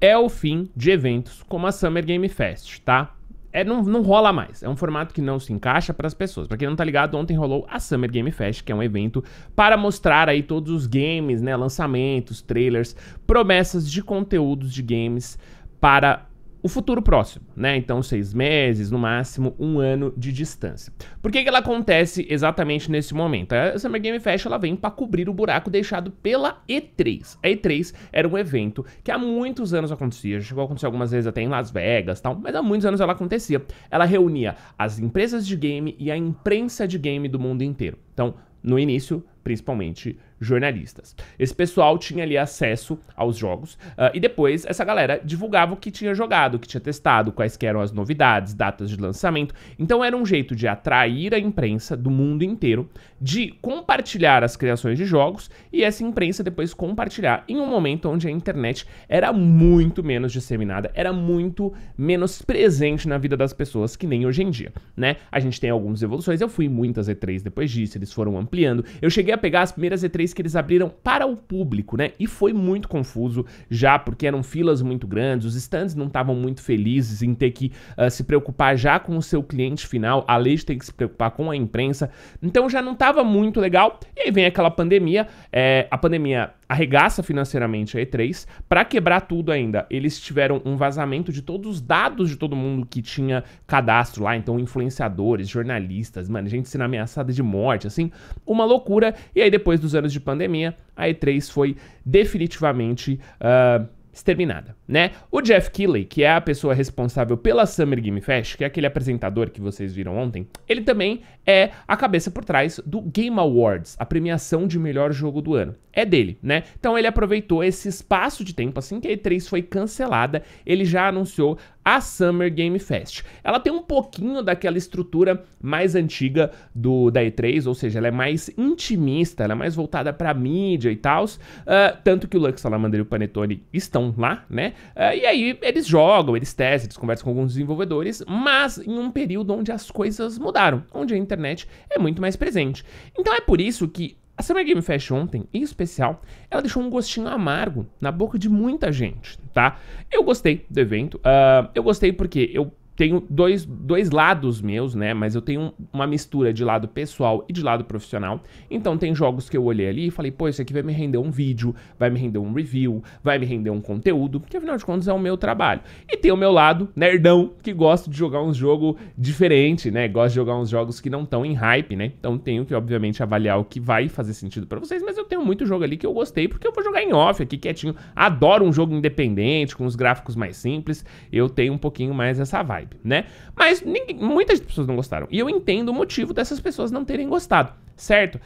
é o fim de eventos como a Summer Game Fest, tá? É, não, não rola mais. É um formato que não se encaixa para as pessoas. Para quem não tá ligado, ontem rolou a Summer Game Fest, que é um evento para mostrar aí todos os games, né, lançamentos, trailers, promessas de conteúdos de games para o futuro próximo, né? Então, seis meses, no máximo um ano de distância. Por que, que ela acontece exatamente nesse momento? A Summer Game Fest ela vem para cobrir o buraco deixado pela E3. A E3 era um evento que há muitos anos acontecia, chegou a acontecer algumas vezes até em Las Vegas tal, mas há muitos anos ela acontecia. Ela reunia as empresas de game e a imprensa de game do mundo inteiro. Então, no início, principalmente jornalistas. Esse pessoal tinha ali acesso aos jogos uh, e depois essa galera divulgava o que tinha jogado, o que tinha testado, quais que eram as novidades, datas de lançamento. Então era um jeito de atrair a imprensa do mundo inteiro, de compartilhar as criações de jogos e essa imprensa depois compartilhar em um momento onde a internet era muito menos disseminada, era muito menos presente na vida das pessoas que nem hoje em dia, né? A gente tem algumas evoluções, eu fui em muitas E3 depois disso, eles foram ampliando. Eu cheguei a pegar as primeiras E3 vez que eles abriram para o público, né? E foi muito confuso já, porque eram filas muito grandes, os stands não estavam muito felizes em ter que uh, se preocupar já com o seu cliente final, a de tem que se preocupar com a imprensa, então já não estava muito legal. E aí vem aquela pandemia, é, a pandemia arregaça financeiramente a E3. Para quebrar tudo ainda, eles tiveram um vazamento de todos os dados de todo mundo que tinha cadastro lá, então influenciadores, jornalistas, mano, gente sendo ameaçada de morte, assim, uma loucura. E aí depois dos anos de pandemia, a E3 foi definitivamente uh, exterminada, né? O Jeff Keighley, que é a pessoa responsável pela Summer Game Fest, que é aquele apresentador que vocês viram ontem, ele também é a cabeça por trás do Game Awards, a premiação de melhor jogo do ano. É dele, né? Então ele aproveitou esse espaço de tempo, assim que a E3 foi cancelada, ele já anunciou a Summer Game Fest. Ela tem um pouquinho daquela estrutura mais antiga do da E3, ou seja, ela é mais intimista, ela é mais voltada para mídia e tal. Uh, ah, tanto que o Lux Salamander e o Panetone estão lá, né? Uh, e aí eles jogam, eles testam, eles conversam com alguns desenvolvedores, mas em um período onde as coisas mudaram, onde a internet internet é muito mais presente. Então é por isso que a Summer Game Fest ontem, em especial, ela deixou um gostinho amargo na boca de muita gente, tá? Eu gostei do evento, uh, eu gostei porque eu tenho dois, dois lados meus, né? Mas eu tenho uma mistura de lado pessoal e de lado profissional. Então tem jogos que eu olhei ali e falei, pô, isso aqui vai me render um vídeo, vai me render um review, vai me render um conteúdo, porque afinal de contas é o meu trabalho. E tem o meu lado, nerdão, que gosta de jogar um jogo diferente, né? Gosta de jogar uns jogos que não estão em hype, né? Então tenho que, obviamente, avaliar o que vai fazer sentido para vocês, mas eu tenho muito jogo ali que eu gostei, porque eu vou jogar em off aqui, quietinho. Adoro um jogo independente, com os gráficos mais simples. Eu tenho um pouquinho mais essa vibe né? Mas ninguém, muitas pessoas não gostaram. E eu entendo o motivo dessas pessoas não terem gostado, certo?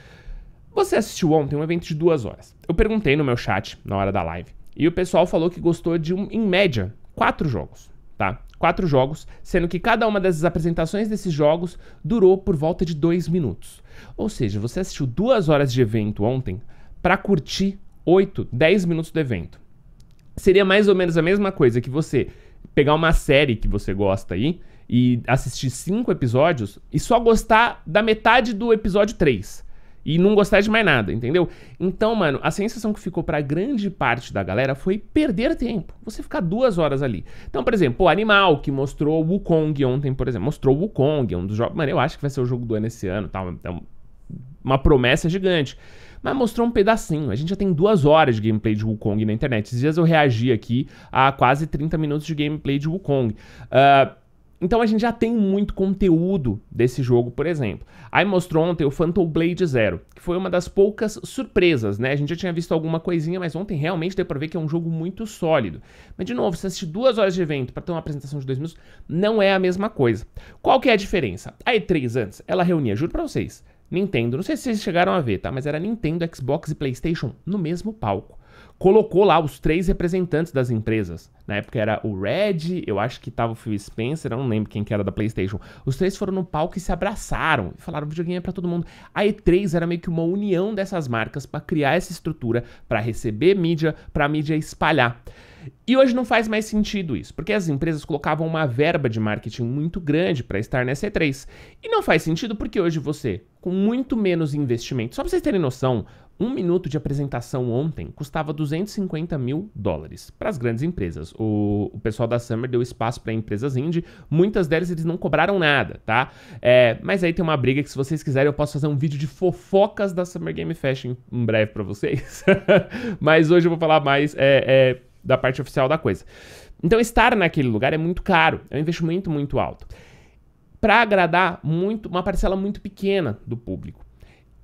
Você assistiu ontem um evento de duas horas. Eu perguntei no meu chat, na hora da live, e o pessoal falou que gostou de, um, em média, quatro jogos, tá? Quatro jogos, sendo que cada uma das apresentações desses jogos durou por volta de dois minutos. Ou seja, você assistiu duas horas de evento ontem para curtir 8, 10 minutos do evento. Seria mais ou menos a mesma coisa que você pegar uma série que você gosta aí e assistir cinco episódios e só gostar da metade do episódio 3 e não gostar de mais nada, entendeu? Então, mano, a sensação que ficou para grande parte da galera foi perder tempo. Você ficar duas horas ali. Então, por exemplo, o Animal, que mostrou o Wukong ontem, por exemplo. Mostrou o Wukong, é um dos jogos. Mano, eu acho que vai ser o jogo do ano esse ano, tal. Então, uma promessa gigante. Mas mostrou um pedacinho. A gente já tem duas horas de gameplay de Wukong na internet. Esses dias eu reagi aqui a quase 30 minutos de gameplay de Wukong. Uh, então a gente já tem muito conteúdo desse jogo, por exemplo. Aí mostrou ontem o Phantom Blade Zero, que foi uma das poucas surpresas, né? A gente já tinha visto alguma coisinha, mas ontem realmente deu pra ver que é um jogo muito sólido. Mas de novo, se assistir duas horas de evento para ter uma apresentação de dois minutos, não é a mesma coisa. Qual que é a diferença? A E3 antes, ela reunia, juro pra vocês, Nintendo, não sei se vocês chegaram a ver, tá? Mas era Nintendo, Xbox e PlayStation no mesmo palco. Colocou lá os três representantes das empresas. Na época era o Red, eu acho que tava o Phil Spencer, eu não lembro quem que era da PlayStation. Os três foram no palco e se abraçaram. E falaram videogame é pra todo mundo. A E3 era meio que uma união dessas marcas para criar essa estrutura, para receber mídia, pra mídia espalhar. E hoje não faz mais sentido isso, porque as empresas colocavam uma verba de marketing muito grande para estar nessa E3. E não faz sentido porque hoje você, com muito menos investimento, só para vocês terem noção, um minuto de apresentação ontem custava 250 mil dólares para as grandes empresas. O, o, pessoal da Summer deu espaço para empresas indie, muitas delas eles não cobraram nada, tá? É, mas aí tem uma briga que, se vocês quiserem, eu posso fazer um vídeo de fofocas da Summer Game Fashion em breve para vocês. mas hoje eu vou falar mais. É, é, da parte oficial da coisa. Então, estar naquele lugar é muito caro, é um investimento muito alto. Para agradar muito uma parcela muito pequena do público.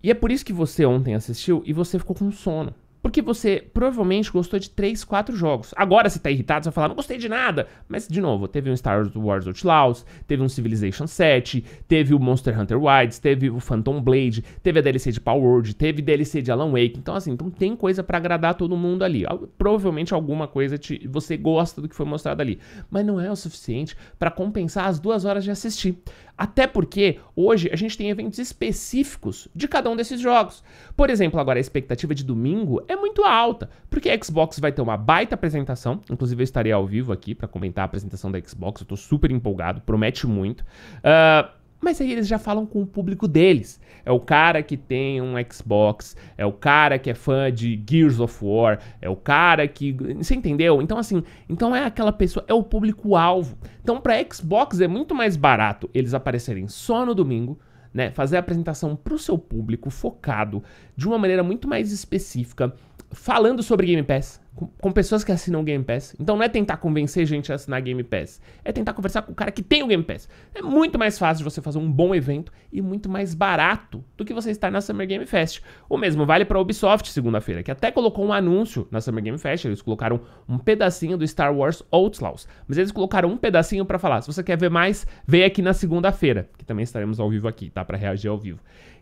E é por isso que você ontem assistiu e você ficou com sono. Porque você provavelmente gostou de 3, 4 jogos. Agora você tá irritado, você vai falar, não gostei de nada. Mas, de novo, teve um Star Wars Outlaws, teve um Civilization 7, teve o Monster Hunter Wilds, teve o Phantom Blade, teve a DLC de Power World, teve DLC de Alan Wake. Então, assim, então tem coisa para agradar todo mundo ali. Provavelmente alguma coisa te, você gosta do que foi mostrado ali. Mas não é o suficiente para compensar as duas horas de assistir. Até porque hoje a gente tem eventos específicos de cada um desses jogos. Por exemplo, agora a expectativa de domingo é muito alta, porque a Xbox vai ter uma baita apresentação, inclusive eu estarei ao vivo aqui para comentar a apresentação da Xbox, eu tô super empolgado, promete muito. Uh, mas aí eles já falam com o público deles. É o cara que tem um Xbox, é o cara que é fã de Gears of War, é o cara que, você entendeu? Então assim, então é aquela pessoa, é o público alvo. Então para Xbox é muito mais barato eles aparecerem só no domingo, né, fazer a apresentação para o seu público focado de uma maneira muito mais específica, falando sobre Game Pass, com, pessoas que assinam o Game Pass. Então não é tentar convencer gente a assinar Game Pass, é tentar conversar com o cara que tem o Game Pass. É muito mais fácil você fazer um bom evento e muito mais barato do que você estar na Summer Game Fest. O mesmo vale para a Ubisoft segunda-feira, que até colocou um anúncio na Summer Game Fest, eles colocaram um pedacinho do Star Wars Outlaws, mas eles colocaram um pedacinho para falar, se você quer ver mais, vem aqui na segunda-feira, que também estaremos ao vivo aqui, tá, para reagir ao vivo.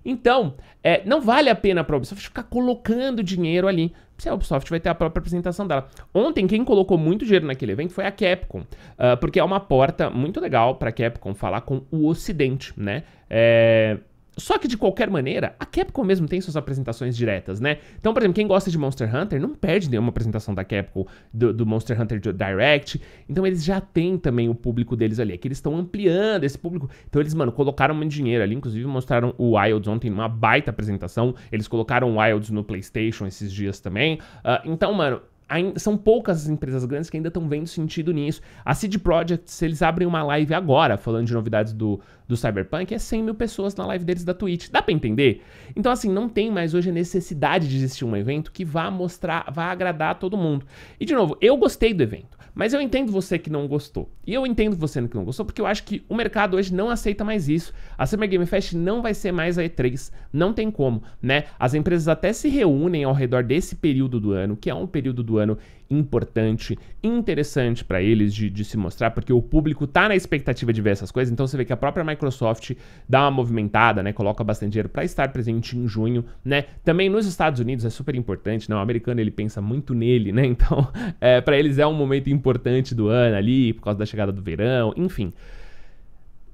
Então, é, não vale a pena para a Ubisoft ficar colocando dinheiro ali se a Ubisoft vai ter a própria apresentação dela. Ontem, quem colocou muito dinheiro naquele evento foi a Capcom, uh, porque é uma porta muito legal para a Capcom falar com o Ocidente, né? É, só que de qualquer maneira, a Capcom mesmo tem suas apresentações diretas, né? Então, por exemplo, quem gosta de Monster Hunter não perde nenhuma apresentação da Capcom do, do Monster Hunter Direct. Então, eles já têm também o público deles ali, é que eles estão ampliando esse público. Então, eles, mano, colocaram muito dinheiro ali, inclusive mostraram o Wilds ontem numa baita apresentação. Eles colocaram o Wilds no PlayStation esses dias também. Uh, então, mano, são poucas as empresas grandes que ainda estão vendo sentido nisso. A Seed Project, se eles abrem uma live agora falando de novidades do, do Cyberpunk, é 100 mil pessoas na live deles da Twitch. Dá pra entender? Então, assim, não tem mais hoje a necessidade de existir um evento que vá mostrar, vá agradar a todo mundo. E, de novo, eu gostei do evento. Mas eu entendo você que não gostou. E eu entendo você que não gostou porque eu acho que o mercado hoje não aceita mais isso. A Summer Game Fest não vai ser mais a E3, não tem como, né? As empresas até se reúnem ao redor desse período do ano, que é um período do ano importante, interessante para eles de, de, se mostrar, porque o público tá na expectativa de ver essas coisas, então você vê que a própria Microsoft dá uma movimentada, né, coloca bastante dinheiro para estar presente em junho, né? Também nos Estados Unidos é super importante, né? O americano ele pensa muito nele, né? Então, é, para eles é um momento importante do ano ali, por causa da chegada do verão, enfim.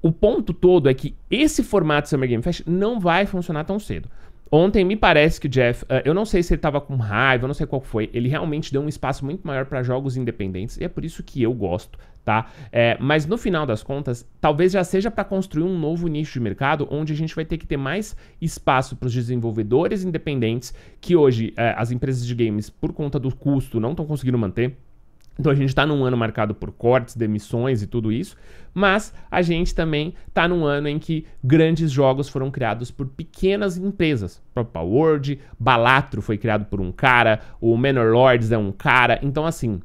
O ponto todo é que esse formato Summer Game Fest não vai funcionar tão cedo. Ontem me parece que o Jeff, uh, eu não sei se ele tava com raiva, eu não sei qual foi, ele realmente deu um espaço muito maior para jogos independentes e é por isso que eu gosto, tá? É, mas no final das contas, talvez já seja para construir um novo nicho de mercado onde a gente vai ter que ter mais espaço para os desenvolvedores independentes que hoje uh, as empresas de games, por conta do custo, não estão conseguindo manter. Então a gente está num ano marcado por cortes, demissões e tudo isso, mas a gente também está num ano em que grandes jogos foram criados por pequenas empresas. Propa World, Balatro foi criado por um cara, o Manor Lords é um cara. Então assim,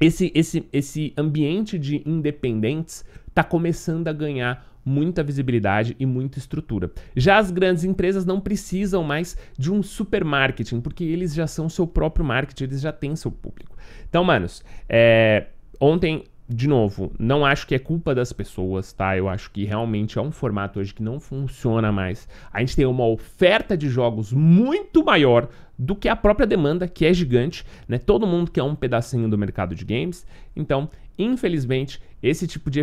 esse esse esse ambiente de independentes está começando a ganhar muita visibilidade e muita estrutura. Já as grandes empresas não precisam mais de um supermarketing, porque eles já são seu próprio marketing, eles já têm seu público. Então, manos, é, ontem de novo, não acho que é culpa das pessoas, tá? Eu acho que realmente é um formato hoje que não funciona mais. A gente tem uma oferta de jogos muito maior do que a própria demanda, que é gigante, né? Todo mundo quer um pedacinho do mercado de games. Então, infelizmente, esse tipo de,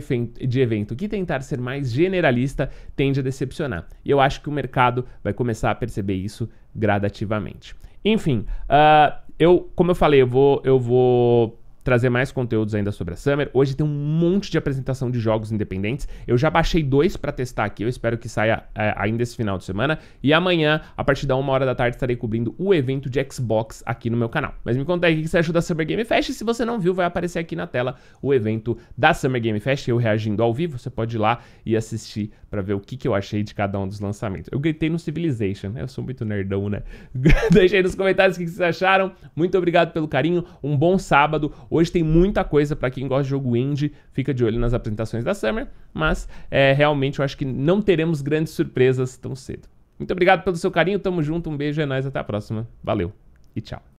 de evento que tentar ser mais generalista tende a decepcionar. E eu acho que o mercado vai começar a perceber isso gradativamente. Enfim, uh, eu, como eu falei, eu vou, eu vou trazer mais conteúdos ainda sobre a Summer. Hoje tem um monte de apresentação de jogos independentes. Eu já baixei dois para testar aqui. Eu espero que saia é, ainda esse final de semana. E amanhã, a partir da uma hora da tarde, estarei cobrindo o evento de Xbox aqui no meu canal. Mas me conta aí o que você achou da Summer Game Fest. Se você não viu, vai aparecer aqui na tela o evento da Summer Game Fest. Eu reagindo ao vivo. Você pode ir lá e assistir para ver o que, que eu achei de cada um dos lançamentos. Eu gritei no Civilization, né? Eu sou muito nerdão, né? aí nos comentários o que vocês acharam. Muito obrigado pelo carinho. Um bom sábado. Hoje Hoje tem muita coisa para quem gosta de jogo indie, fica de olho nas apresentações da Summer, mas é, realmente eu acho que não teremos grandes surpresas tão cedo. Muito obrigado pelo seu carinho, tamo junto, um beijo, é nóis, até a próxima. Valeu e tchau.